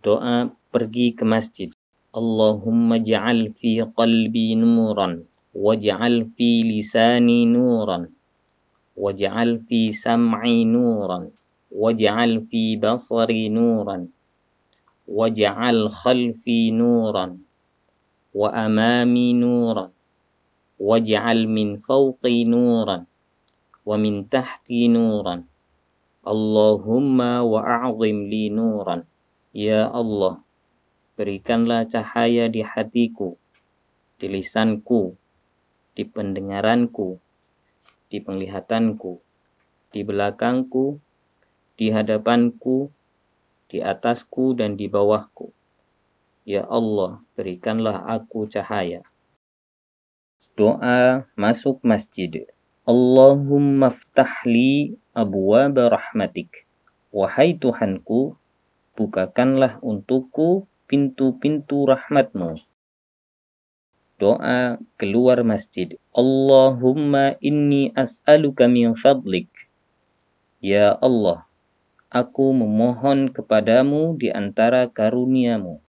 Doa pergi ke masjid. Allahumma ja'al fi qalbi nuran waj'al fi lisani nuran waj'al fi sam'i nuran waj'al fi basari nuran waj'al khalfi nuran wa amami nuran waj'al min fawqi nuran wa min tahti nuran Allahumma wa a'zim li nuran Ya Allah, berikanlah cahaya di hatiku, di lisanku, di pendengaranku, di penglihatanku, di belakangku, di hadapanku, di atasku dan di bawahku. Ya Allah, berikanlah aku cahaya. Doa masuk masjid. Allahumma ftahli abwaba rahmatik. Wahai Tuhanku, bukakanlah untukku pintu-pintu rahmatmu. Doa keluar masjid. Allahumma inni as'aluka min fadlik. Ya Allah, aku memohon kepadamu di antara karuniamu.